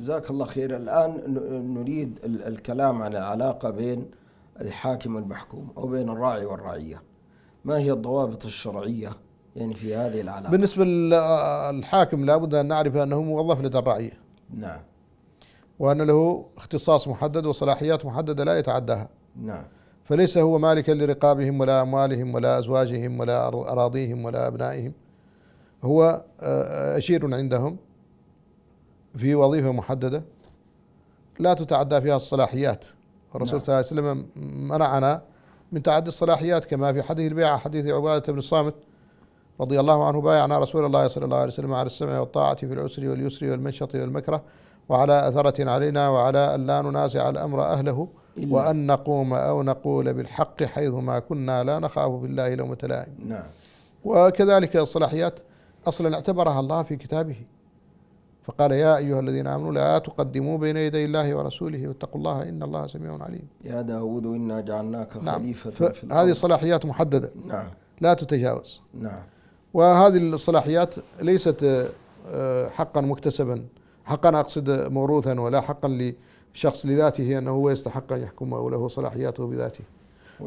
جزاك الله خير الآن نريد الكلام عن العلاقة بين الحاكم والمحكوم أو بين الراعي والرعية ما هي الضوابط الشرعية يعني في هذه العلاقة بالنسبة للحاكم لابد أن نعرف أنه موظف لدى الرعية نعم وأن له اختصاص محدد وصلاحيات محددة لا يتعداها نعم فليس هو مالكا لرقابهم ولا أموالهم ولا أزواجهم ولا أراضيهم ولا أبنائهم هو أشير عندهم في وظيفة محددة لا تتعدى فيها الصلاحيات الرسول نعم. صلى الله عليه وسلم منعنا من تعدي الصلاحيات كما في حديث البيعة حديث عبادة بن الصامت رضي الله عنه بايعنا رسول الله صلى الله عليه وسلم على السمع والطاعة في العسر واليسر والمنشط والمكره وعلى أثرة علينا وعلى أن لا ننازع الأمر أهله إلا وأن نقوم أو نقول بالحق حيث ما كنا لا نخاف بالله لومة لائم نعم وكذلك الصلاحيات أصلا اعتبرها الله في كتابه فقال يا أيها الذين آمنوا لا تقدموا بين يدي الله ورسوله واتقوا الله إن الله سميع عليم يا داود إنا جعلناك نعم. خليفة نعم. في الأرض هذه صلاحيات محددة نعم لا تتجاوز نعم وهذه الصلاحيات ليست آه، حقا مكتسبا حقا أقصد موروثا ولا حقا لشخص لذاته أنه هو يستحق أن يحكم وله صلاحياته بذاته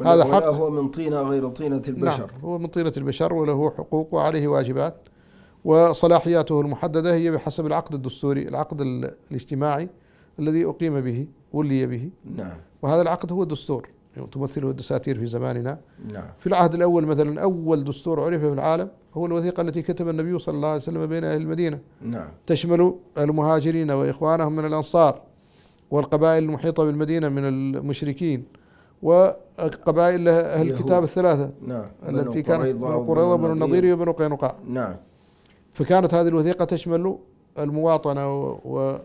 هذا حق هو من طينة غير طينة نعم. البشر نعم هو من طينة البشر وله حقوق وعليه واجبات وصلاحياته المحددة هي بحسب العقد الدستوري العقد الاجتماعي الذي أقيم به ولي به نعم وهذا العقد هو الدستور يعني تمثله الدساتير في زماننا نعم في العهد الأول مثلا أول دستور عرف في العالم هو الوثيقة التي كتب النبي صلى الله عليه وسلم بين أهل المدينة نعم تشمل المهاجرين وإخوانهم من الأنصار والقبائل المحيطة بالمدينة من المشركين وقبائل أهل الكتاب الثلاثة نعم التي كانت قريظة بنو النضير وبنو قينقاع نعم فكانت هذه الوثيقة تشمل المواطنة وما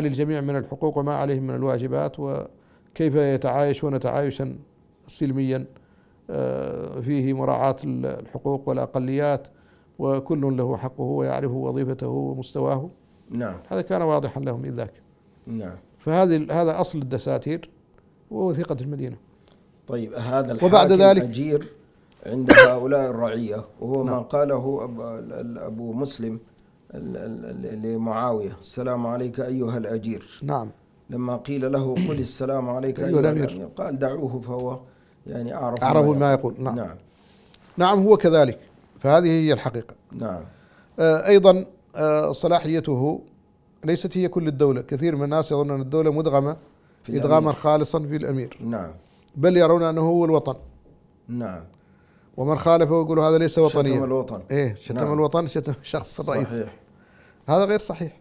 للجميع من الحقوق وما عليهم من الواجبات وكيف يتعايشون تعايشا سلميا آه، فيه مراعاة الحقوق والأقليات وكل له حقه ويعرف وظيفته ومستواه نعم هذا كان واضحا لهم إذ ذاك نعم فهذه هذا أصل الدساتير ووثيقة المدينة طيب هذا الحاكم وبعد ذلك أجير عند هؤلاء الرعية وهو ما نعم. قاله أبو مسلم لمعاوية السلام عليك أيها الأجير نعم لما قيل له قل السلام عليك أيها الأمير قال دعوه فهو يعني أعرف أعرف ما, ما يقول نعم. نعم نعم هو كذلك فهذه هي الحقيقة نعم آه أيضا آه صلاحيته ليست هي كل الدولة كثير من الناس يظن أن الدولة مدغمة إدغاما خالصا في الأمير نعم بل يرون أنه هو الوطن نعم ومن خالفه يقول هذا ليس وطنيا شتم الوطن ايه شتم نعم. الوطن شتم شخص رئيس صحيح هذا غير صحيح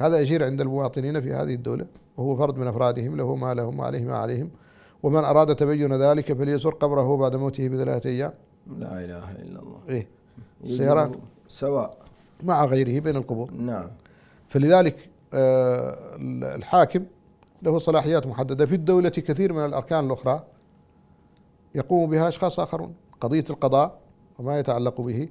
هذا يجير عند المواطنين في هذه الدولة وهو فرد من أفرادهم له ما لهم ما عليه ما عليهم ومن أراد تبين ذلك فليزر قبره بعد موته بثلاثة أيام لا إله إلا الله إيه سيران سواء مع غيره بين القبور نعم فلذلك آه الحاكم له صلاحيات محددة في الدولة كثير من الأركان الأخرى يقوم بها أشخاص آخرون قضية القضاء وما يتعلق به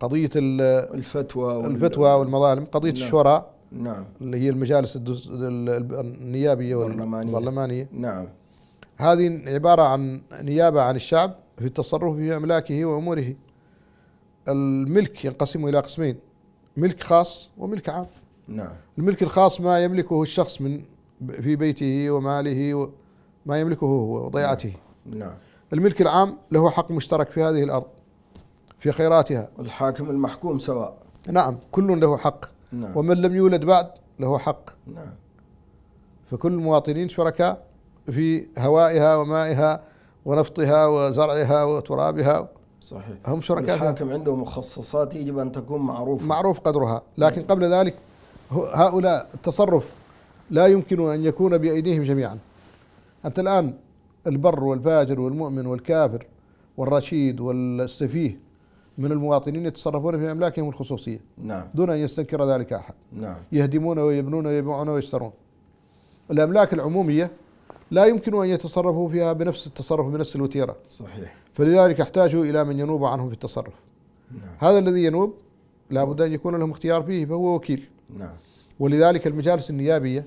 قضية الفتوى الفتوى والمظالم قضية نعم الشورى نعم اللي هي المجالس النيابية والبرلمانية, البرلمانيه نعم هذه عبارة عن نيابة عن الشعب في التصرف في أملاكه وأموره الملك ينقسم إلى قسمين ملك خاص وملك عام نعم الملك الخاص ما يملكه الشخص من في بيته وماله وما يملكه هو وضيعته نعم. نعم. الملك العام له حق مشترك في هذه الأرض في خيراتها والحاكم المحكوم سواء نعم كل له حق نعم. ومن لم يولد بعد له حق نعم. فكل المواطنين شركاء في هوائها ومائها ونفطها وزرعها وترابها صحيح هم شركاء الحاكم عنده مخصصات يجب ان تكون معروفه معروف قدرها نعم. لكن قبل ذلك هؤلاء التصرف لا يمكن ان يكون بايديهم جميعا انت الان البر والفاجر والمؤمن والكافر والرشيد والسفيه من المواطنين يتصرفون في املاكهم الخصوصيه نعم دون ان يستنكر ذلك احد نعم يهدمون ويبنون ويبيعون ويشترون الاملاك العموميه لا يمكن ان يتصرفوا فيها بنفس التصرف بنفس الوتيره صحيح فلذلك احتاجوا الى من ينوب عنهم في التصرف نعم. هذا الذي ينوب لابد ان يكون لهم اختيار فيه فهو وكيل نعم ولذلك المجالس النيابيه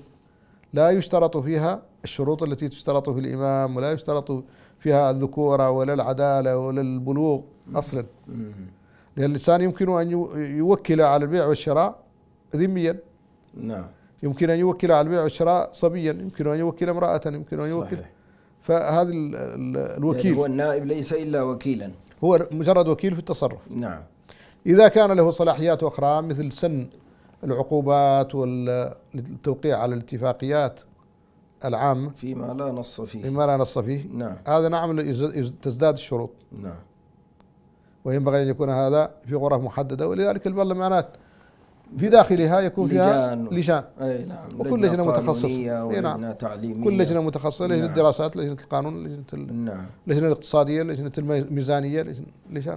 لا يشترط فيها الشروط التي تشترط في الإمام ولا يشترط فيها الذكورة ولا العدالة ولا البلوغ أصلا لأن الإنسان يمكن أن يوكل على البيع والشراء ذميا نعم يمكن أن يوكل على البيع والشراء صبيا يمكن أن يوكل امرأة يمكن أن يوكل صحيح. فهذا الوكيل يعني هو النائب ليس إلا وكيلا هو مجرد وكيل في التصرف نعم إذا كان له صلاحيات أخرى مثل سن العقوبات والتوقيع على الاتفاقيات العامة فيما لا نص فيه فيما لا نص فيه نعم هذا نعم تزداد الشروط نعم وينبغي أن يكون هذا في غرف محددة ولذلك البرلمانات في داخلها يكون فيها لجان, لجان. اي نعم وكل لجنه متخصصه اي نعم تعليميه كل لجنه متخصصه لجنه نعم. الدراسات لجنه القانون لجنه نعم لجنه الاقتصاديه لجنه الميزانيه لجنه